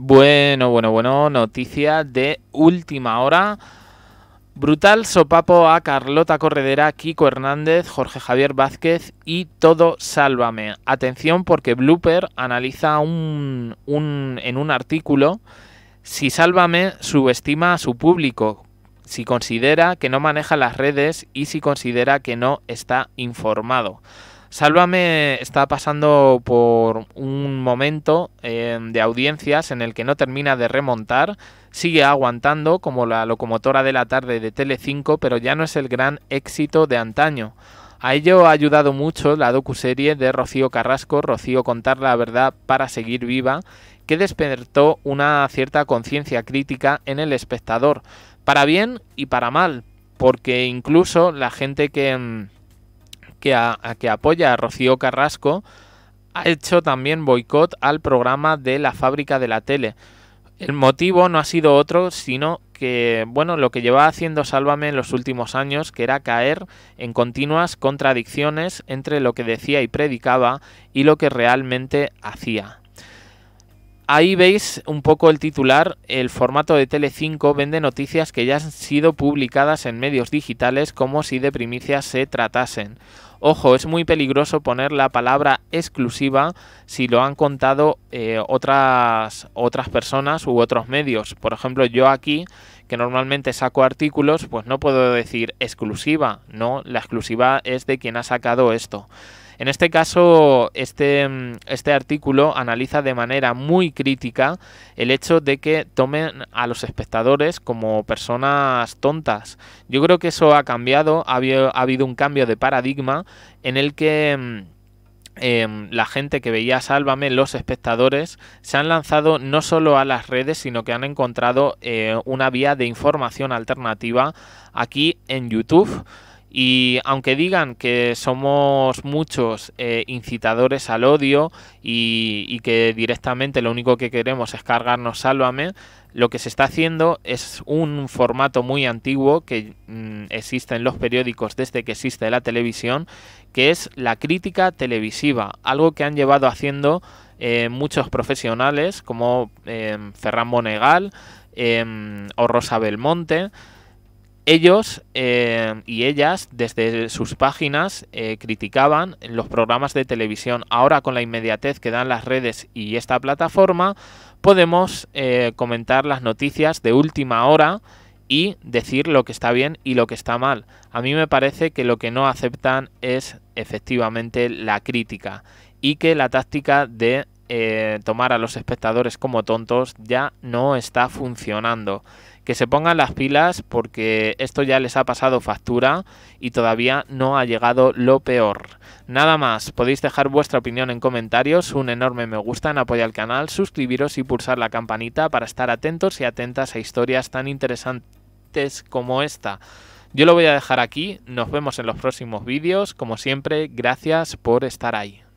Bueno, bueno, bueno, noticia de última hora. Brutal sopapo a Carlota Corredera, Kiko Hernández, Jorge Javier Vázquez y todo sálvame. Atención porque Blooper analiza en un artículo si sálvame subestima a su público, si considera que no maneja las redes y si considera que no está informado. Sálvame está pasando por un momento em, de audiencias en el que no termina de remontar, sigue aguantando como la locomotora de la tarde de Tele5, pero ya no es el gran éxito de antaño. A ello ha ayudado mucho la docuserie de Rocío Carrasco, Rocío Contar la Verdad para Seguir Viva, que despertó una cierta conciencia crítica en el espectador, para bien y para mal, porque incluso la gente que em, que, a, que apoya a Rocío Carrasco, ha hecho también boicot al programa de la fábrica de la tele. El motivo no ha sido otro, sino que, bueno, lo que llevaba haciendo Sálvame en los últimos años, que era caer en continuas contradicciones entre lo que decía y predicaba y lo que realmente hacía. Ahí veis un poco el titular, el formato de Tele5 vende noticias que ya han sido publicadas en medios digitales como si de primicias se tratasen. Ojo, es muy peligroso poner la palabra exclusiva si lo han contado eh, otras, otras personas u otros medios. Por ejemplo, yo aquí, que normalmente saco artículos, pues no puedo decir exclusiva, no, la exclusiva es de quien ha sacado esto. En este caso, este, mm, este, artículo analiza de manera muy crítica el hecho de que tomen a los espectadores como personas tontas. Yo creo que eso ha cambiado, ha habido, un cambio de paradigma en el que... Mm, em, la gente que veía Sálvame, los espectadores, se han lanzado no solo a las redes, sino que han encontrado eh, una vía de información alternativa aquí en YouTube. Y aunque digan que somos muchos eh, incitadores al odio y, que directamente lo único que queremos es cargarnos Sálvame, lo que se está haciendo es un formato muy antiguo que mm, existe en los periódicos desde que existe la televisión, que es la crítica televisiva, algo que han llevado haciendo eh, muchos profesionales como eh, Ferran Bonegal o Rosa Belmonte ellos eh, y ellas desde sus páginas eh, criticaban los programas de televisión. Ahora con la inmediatez que dan las redes y esta plataforma, podemos eh, comentar las noticias de última hora y decir lo que está bien y lo que está mal. A mí me parece que lo que no aceptan es efectivamente la crítica y que la táctica de eh, tomar a los espectadores como tontos ya no está funcionando. Que se pongan las pilas porque esto ya les ha pasado factura y todavía no ha llegado lo peor. Nada más, podéis dejar vuestra opinión en comentarios, un enorme me gusta en apoyo al canal, suscribiros y pulsar la campanita para estar atentos y atentas a historias tan interesantes como esta. Yo lo voy a dejar aquí, nos vemos en los próximos vídeos, como siempre, gracias por estar ahí.